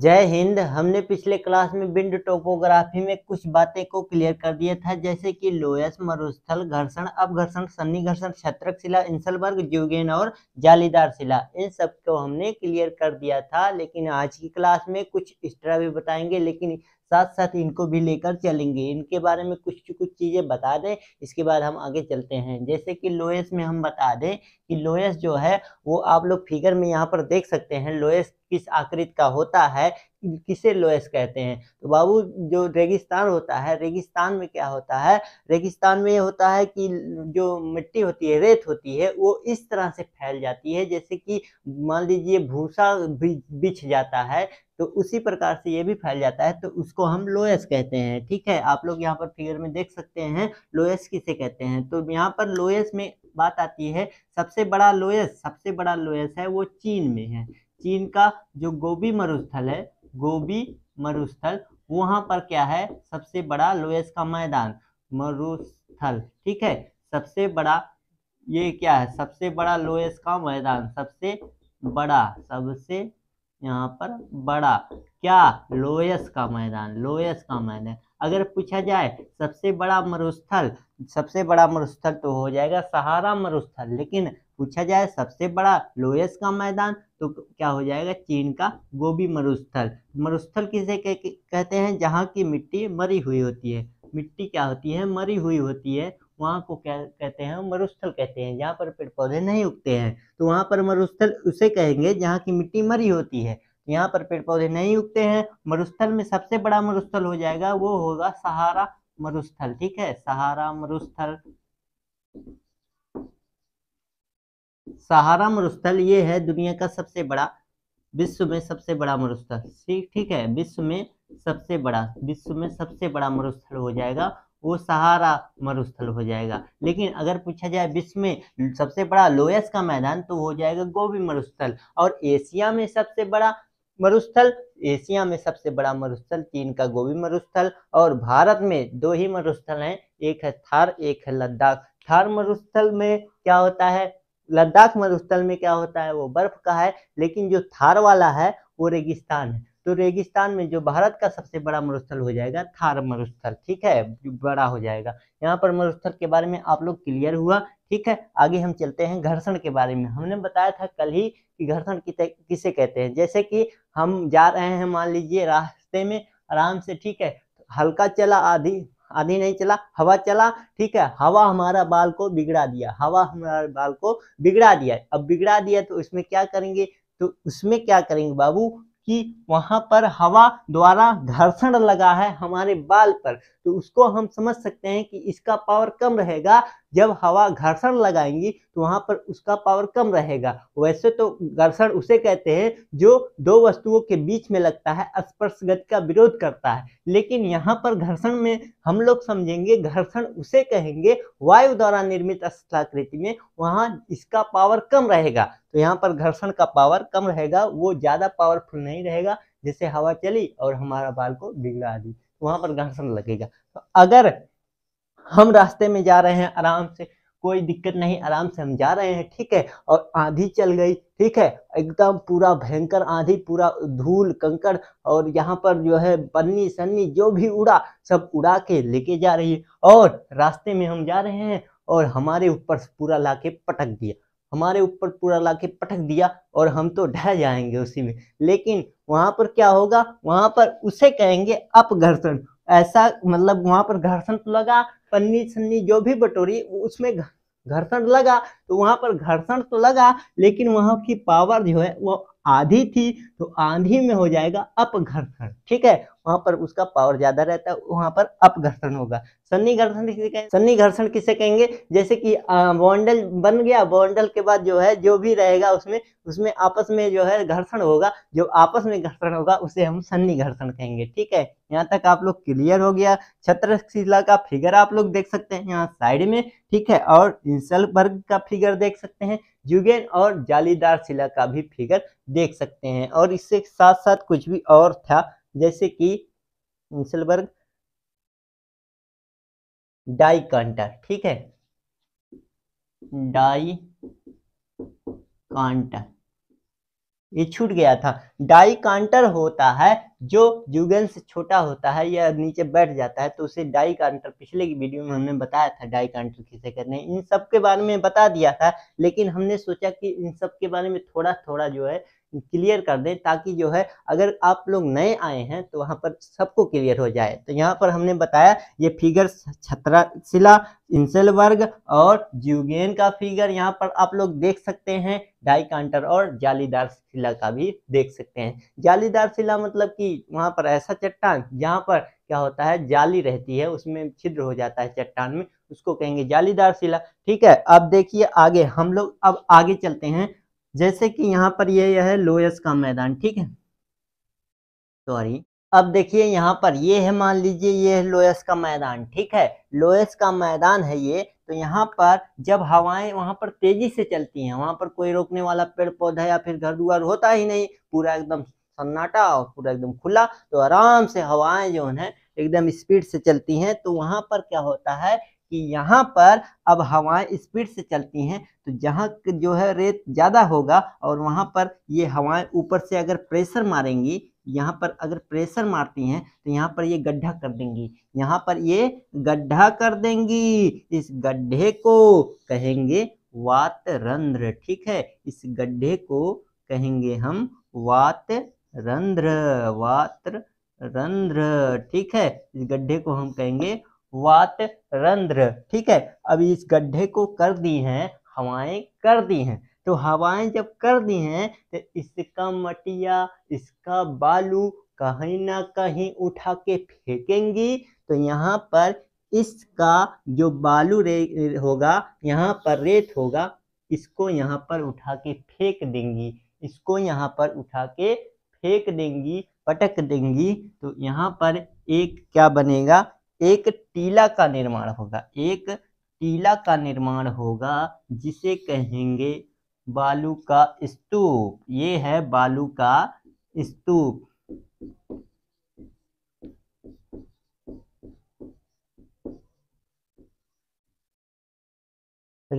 जय हिंद हमने पिछले क्लास में विंड टोपोग्राफी में कुछ बातें को क्लियर कर दिया था जैसे कि लोयस मरुस्थल घर्षण अपघर्षण सन्नी घर्षण छत्रक शिला इंसलबर्ग जुगेन और जालीदार शिला इन सब को हमने क्लियर कर दिया था लेकिन आज की क्लास में कुछ एक्स्ट्रा भी बताएंगे लेकिन साथ साथ इनको भी लेकर चलेंगे इनके बारे में कुछ कुछ चीज़ें बता दें इसके बाद हम आगे चलते हैं जैसे कि लोयस में हम बता दें कि लोयस जो है वो आप लोग फिगर में यहाँ पर देख सकते हैं लोयस किस आकृति का होता है किसे लोएस कहते हैं तो बाबू जो रेगिस्तान होता है रेगिस्तान में क्या होता है रेगिस्तान में ये होता है कि जो मिट्टी होती है रेत होती है वो इस तरह से फैल जाती है जैसे कि मान लीजिए भूसा बिछ जाता है तो उसी प्रकार से ये भी फैल जाता है तो उसको हम लोएस कहते हैं ठीक है आप लोग यहाँ पर फिगर में देख सकते हैं लोएस किसे कहते हैं तो यहाँ पर लोएस में बात आती है सबसे बड़ा लोएस सबसे बड़ा लोएस है वो चीन में है चीन का जो गोभी मरुस्थल है गोभी मरुस्थल वहां पर क्या है सबसे बड़ा लोएस का मैदान मरुस्थल ठीक है सबसे बड़ा ये क्या है सबसे बड़ा लोएस का मैदान सबसे बड़ा सबसे यहाँ पर बड़ा क्या लोएस का मैदान लोएस का मैदान अगर पूछा जाए सबसे बड़ा मरुस्थल सबसे बड़ा मरुस्थल तो हो जाएगा सहारा मरुस्थल लेकिन पूछा जाए सबसे बड़ा लोयस का मैदान तो क्या हो जाएगा चीन का गोभी मरुस्थल मरुस्थल किसे कह, कहते हैं जहाँ की मिट्टी मरी हुई होती है मिट्टी क्या होती है मरी हुई होती है वहाँ को क्या कहते हैं मरुस्थल कहते हैं जहाँ पर पेड़ पौधे नहीं उगते हैं तो वहाँ पर मरुस्थल उसे कहेंगे जहाँ की मिट्टी मरी होती है यहाँ पर पेड़ पौधे नहीं उगते हैं मरुस्थल में सबसे बड़ा मरुस्थल हो जाएगा वो होगा सहारा मरुस्थल ठीक है सहारा मरुस्थल सहारा मरुस्थल ये है दुनिया का सबसे बड़ा विश्व में सबसे बड़ा मरुस्थल ठीक ठीक है विश्व में सबसे बड़ा विश्व में सबसे बड़ा मरुस्थल हो जाएगा वो सहारा मरुस्थल हो जाएगा लेकिन अगर पूछा जाए विश्व में सबसे बड़ा लोयस का मैदान तो हो जाएगा गोभी मरुस्थल और एशिया में सबसे बड़ा मरुस्थल एशिया में सबसे बड़ा मरुस्थल चीन का गोभी मरुस्थल और भारत में दो ही मरुस्थल हैं एक है थार एक है लद्दाख थार मरुस्थल में क्या होता है लद्दाख मरुस्थल में क्या होता है वो बर्फ का है लेकिन जो थार वाला है वो रेगिस्तान है तो रेगिस्तान में जो भारत का सबसे बड़ा मरुस्थल हो जाएगा थार मरुस्थल ठीक है बड़ा हो जाएगा यहाँ पर मरुस्थल के बारे में आप लोग क्लियर हुआ ठीक है आगे हम चलते हैं घर्षण के बारे में हमने बताया था कल ही कि घर्षण किसे कहते हैं जैसे कि हम जा रहे हैं मान लीजिए रास्ते में आराम से ठीक है हल्का चला आधी आधी नहीं चला हवा चला ठीक है हवा हमारा बाल को बिगड़ा दिया हवा हमारे बाल को बिगड़ा दिया अब बिगड़ा दिया तो उसमें क्या करेंगे तो उसमें क्या करेंगे बाबू कि वहां पर हवा द्वारा घर्षण लगा है हमारे बाल पर तो उसको हम समझ सकते हैं कि इसका पावर कम रहेगा जब हवा घर्षण लगाएंगी तो वहां पर उसका पावर कम रहेगा वैसे तो घर्षण उसे कहते हैं जो दो वस्तुओं के बीच में लगता है स्पर्श गति का विरोध करता है लेकिन यहाँ पर घर्षण में हम लोग समझेंगे घर्षण उसे कहेंगे वायु द्वारा निर्मित अस्थलाकृति में वहाँ इसका पावर कम रहेगा तो यहाँ पर घर्षण का पावर कम रहेगा वो ज़्यादा पावरफुल नहीं रहेगा जैसे हवा चली और हमारा बाल को बिगड़ा दी तो वहां पर घर्षण लगेगा तो अगर हम रास्ते में जा रहे हैं आराम से कोई दिक्कत नहीं आराम से हम जा रहे हैं ठीक है और आंधी चल गई ठीक है एकदम पूरा भयंकर आंधी पूरा धूल कंकड़ और यहाँ पर जो है पन्नी सन्नी जो भी उड़ा सब उड़ा के लेके जा रही है और रास्ते में हम जा रहे हैं और हमारे ऊपर पूरा लाके पटक दिया हमारे ऊपर पूरा लाके पटक दिया और हम तो ढह जाएंगे उसी में लेकिन वहां पर क्या होगा वहां पर उसे कहेंगे अपघर्षण ऐसा मतलब वहां पर घर्षण तो लगा पन्नी सन्नी जो भी बटोरी उसमें घर्षण लगा तो वहां पर घर्षण तो लगा लेकिन वहां की पावर जो है वो आधी थी तो आंधी में हो जाएगा अपघर्षण ठीक है वहां पर उसका पावर ज्यादा रहता है वहां पर अपघर्षण होगा सन्नी घर्षण किसे कहेंगे सन्नी घर्षण किसे कहेंगे जैसे कि बॉन्डल बन गया बॉन्डल के बाद जो है जो भी रहेगा उसमें उसमें आपस में जो है घर्षण होगा जो आपस में घर्षण होगा उसे हम सन्नी घर्षण कहेंगे ठीक है यहाँ तक आप लोग क्लियर हो गया छत्रशिला का फिगर आप लोग देख सकते हैं यहाँ साइड में ठीक है और वर्ग का फिगर देख सकते हैं जुगेन और जालीदार शिला का भी फिगर देख सकते हैं और इसके साथ साथ कुछ भी और था जैसे कि मुसलबर्ग डाई कांटर ठीक है डाई कांटर ये छूट गया था डाइकांटर होता है जो जुगन से छोटा होता है या नीचे बैठ जाता है तो उसे डाइकांटर पिछले की वीडियो में हमने बताया था डाइकांटर किसे करने इन सब के बारे में बता दिया था लेकिन हमने सोचा कि इन सब के बारे में थोड़ा थोड़ा जो है क्लियर कर दें ताकि जो है अगर आप लोग नए आए हैं तो वहाँ पर सबको क्लियर हो जाए तो यहाँ पर हमने बताया ये फिगर छत्राशिला इंसेल वर्ग और ज्यूगेन का फिगर यहाँ पर आप लोग देख सकते हैं डाई कांटर और जालीदार शिला का भी देख सकते हैं जालीदार शिला मतलब कि वहाँ पर ऐसा चट्टान जहाँ पर क्या होता है जाली रहती है उसमें छिद्र हो जाता है चट्टान में उसको कहेंगे जालीदार शिला ठीक है अब देखिए आगे हम लोग अब आगे चलते हैं जैसे कि यहाँ पर ये यह है लोयस का मैदान ठीक है सॉरी अब देखिए यहाँ पर ये है मान लीजिए ये है लोयस का मैदान ठीक है लोयस का मैदान है ये तो यहाँ पर जब हवाएं वहां पर तेजी से चलती हैं वहां पर कोई रोकने वाला पेड़ पौधा या फिर घर दुआर होता ही नहीं पूरा एकदम सन्नाटा और पूरा एकदम खुला तो आराम से हवाएं जो है एकदम स्पीड से चलती हैं तो वहां पर क्या होता है कि यहाँ पर अब हवाएं स्पीड से चलती हैं तो जहाँ जो है रेत ज़्यादा होगा और वहाँ पर ये हवाएं ऊपर से अगर प्रेशर मारेंगी यहाँ पर अगर प्रेशर मारती हैं तो यहाँ पर ये गड्ढा कर देंगी यहाँ पर ये गड्ढा कर देंगी इस गड्ढे को कहेंगे वात रंध्र ठीक है इस गड्ढे को कहेंगे हम वात रंध्र वात रंध्र ठीक है इस गड्ढे को हम कहेंगे वात रंध्र ठीक है अब इस गड्ढे को कर दी हैं हवाएं कर दी हैं तो हवाएं जब कर दी हैं तो इसका मटिया इसका बालू कहीं ना कहीं उठा के फेंकेंगी तो यहाँ पर इसका जो बालू रे होगा यहाँ पर रेत होगा इसको यहाँ पर उठा के फेंक देंगी इसको यहाँ पर उठा के फेंक देंगी पटक देंगी तो यहाँ पर एक क्या बनेगा एक टीला का निर्माण होगा एक टीला का निर्माण होगा जिसे कहेंगे बालू का स्तूप ये है बालू का स्तूप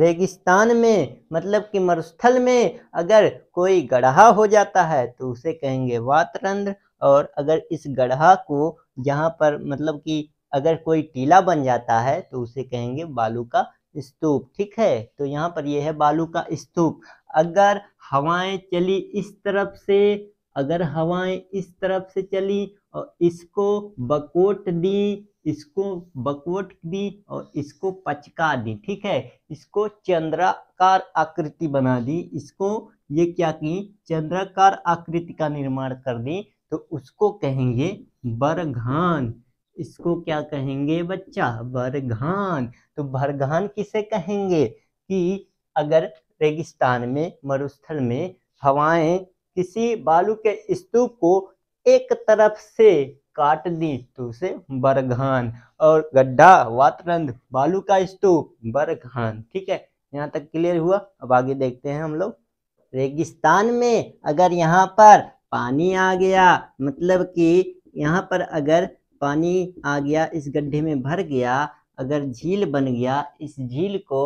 रेगिस्तान में मतलब कि मरुस्थल में अगर कोई गढ़ा हो जाता है तो उसे कहेंगे वातरंध्र और अगर इस गढ़ा को जहां पर मतलब कि अगर कोई टीला बन जाता है तो उसे कहेंगे बालू का स्तूप ठीक है तो यहाँ पर यह है बालू का स्तूप अगर हवाएं चली इस तरफ से अगर हवाएं इस तरफ से चली और इसको बकोट दी इसको बकोट दी और इसको पचका दी ठीक है इसको चंद्राकार आकृति बना दी इसको ये क्या की चंद्राकार आकृति का निर्माण कर दी तो उसको कहेंगे बरघान इसको क्या कहेंगे बच्चा बरघान तो बरघान किसे कहेंगे कि अगर रेगिस्तान में मरुस्थल में हवाएं किसी बालू के स्तूप को एक तरफ से काट दी तो उसे बरघान और गड्ढा वातरंद बालू का स्तूप बरघान ठीक है यहाँ तक क्लियर हुआ अब आगे देखते हैं हम लोग रेगिस्तान में अगर यहाँ पर पानी आ गया मतलब कि यहाँ पर अगर पानी आ गया इस गड्ढे में भर गया अगर झील बन गया इस झील को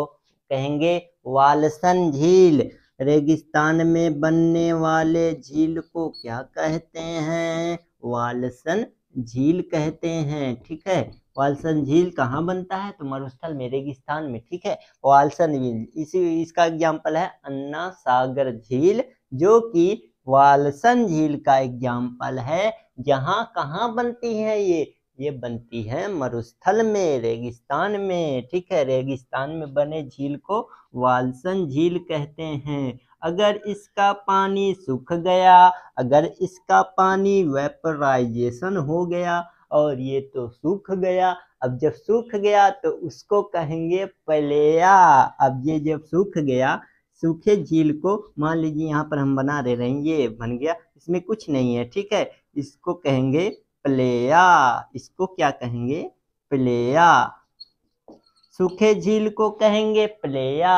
कहेंगे वालसन झील रेगिस्तान में बनने वाले झील को क्या कहते हैं वालसन झील कहते हैं ठीक है वालसन झील कहाँ बनता है तो मरुस्थल में रेगिस्तान में ठीक है वालसन झील इसी इसका एग्जाम्पल है अन्ना सागर झील जो कि वालसन झील का एग्जाम्पल है जहाँ कहाँ बनती है ये ये बनती है मरुस्थल में रेगिस्तान में ठीक है रेगिस्तान में बने झील को वालसन झील कहते हैं अगर इसका पानी सूख गया अगर इसका पानी वेपराइजेशन हो गया और ये तो सूख गया अब जब सूख गया तो उसको कहेंगे पलेया अब ये जब सूख गया सूखे झील को मान लीजिए यहाँ पर हम बना दे रहे हैं ये बन गया इसमें कुछ नहीं है ठीक है इसको कहेंगे प्लेया इसको क्या कहेंगे प्लेया सूखे झील को कहेंगे प्लेया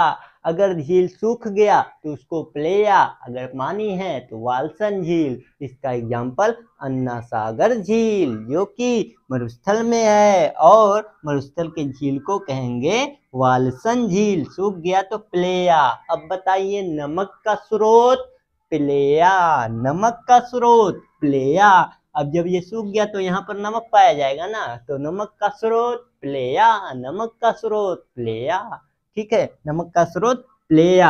अगर झील सूख गया तो उसको प्लेया अगर पानी है तो वालसन झील इसका एग्जाम्पल अन्ना सागर झील जो कि मरुस्थल में है और मरुस्थल के झील को कहेंगे वालसन झील सूख गया तो प्लेया अब बताइए नमक का स्रोत प्लेया नमक का स्रोत प्लेया अब जब ये सूख गया तो यहाँ पर नमक पाया जाएगा ना तो नमक का स्रोत प्लेया नमक का स्रोत प्लेया ठीक है नमक का स्रोत प्लेया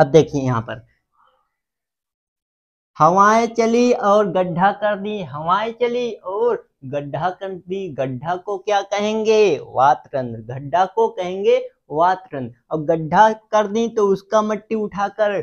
अब देखिए यहाँ पर हवाएं चली और गड्ढा कर दी हवाएं चली और गड्ढा कर दी गड्ढा को क्या कहेंगे वातरन गड्ढा को कहेंगे वातरन अब गड्ढा कर दी तो उसका मट्टी उठाकर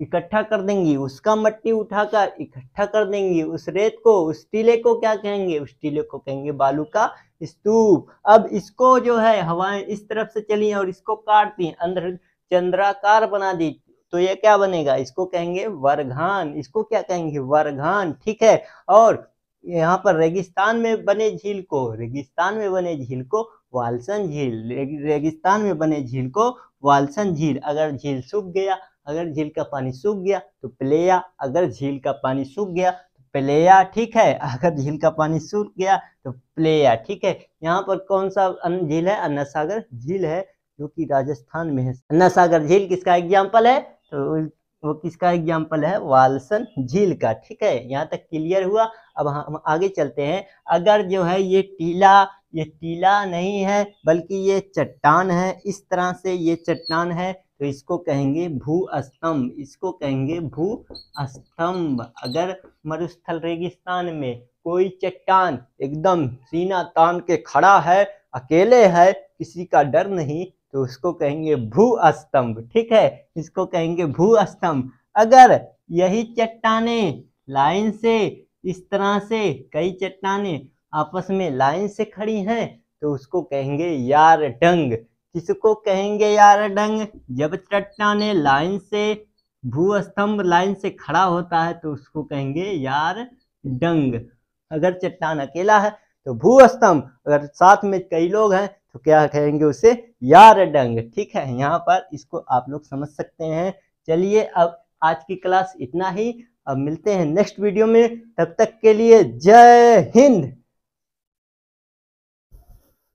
इकट्ठा कर देंगी उसका मट्टी उठाकर इकट्ठा कर देंगी उस रेत को उस टीले को क्या कहेंगे उस टीले को कहेंगे बालू का स्तूप अब इसको जो है हवाएं इस तरफ से चली और इसको काटती अंदर चंद्राकार बना दी तो ये क्या बनेगा इसको कहेंगे वरघान इसको क्या कहेंगे वरघान ठीक है और यहाँ पर रेगिस्तान में बने झील को रेगिस्तान में बने झील को वालसन झील रेगिस्तान में बने झील को वालसन झील अगर झील सूख गया अगर झील का पानी सूख गया तो प्लेया अगर झील का पानी सूख गया प्लेया ठीक है अगर झील का पानी सूख गया तो प्लेया ठीक है यहाँ पर कौन सा झील है अन्ना सागर झील है जो कि राजस्थान में है अन्ना सागर झील किसका एग्जाम्पल है तो वो किसका एग्जाम्पल है वालसन झील का ठीक है यहाँ तक क्लियर हुआ अब हम आगे चलते हैं अगर जो है ये टीला ये टीला नहीं है बल्कि ये चट्टान है इस तरह से ये चट्टान है तो इसको कहेंगे भू स्तंभ इसको कहेंगे भू स्तंभ अगर मरुस्थल रेगिस्तान में कोई चट्टान एकदम सीना तान के खड़ा है अकेले है किसी का डर नहीं तो उसको कहेंगे भू स्तंभ ठीक है इसको कहेंगे भू स्तंभ अगर यही चट्टाने लाइन से इस तरह से कई चट्टाने आपस में लाइन से खड़ी हैं तो उसको कहेंगे यार डंग किसको कहेंगे यार डंग जब चट्टाने लाइन से भूस्तंभ लाइन से खड़ा होता है तो उसको कहेंगे यार डंग अगर चट्टान अकेला है तो भूस्तंभ अगर साथ में कई लोग हैं तो क्या कहेंगे उसे यार डंग ठीक है यहाँ पर इसको आप लोग समझ सकते हैं चलिए अब आज की क्लास इतना ही अब मिलते हैं नेक्स्ट वीडियो में तब तक के लिए जय हिंद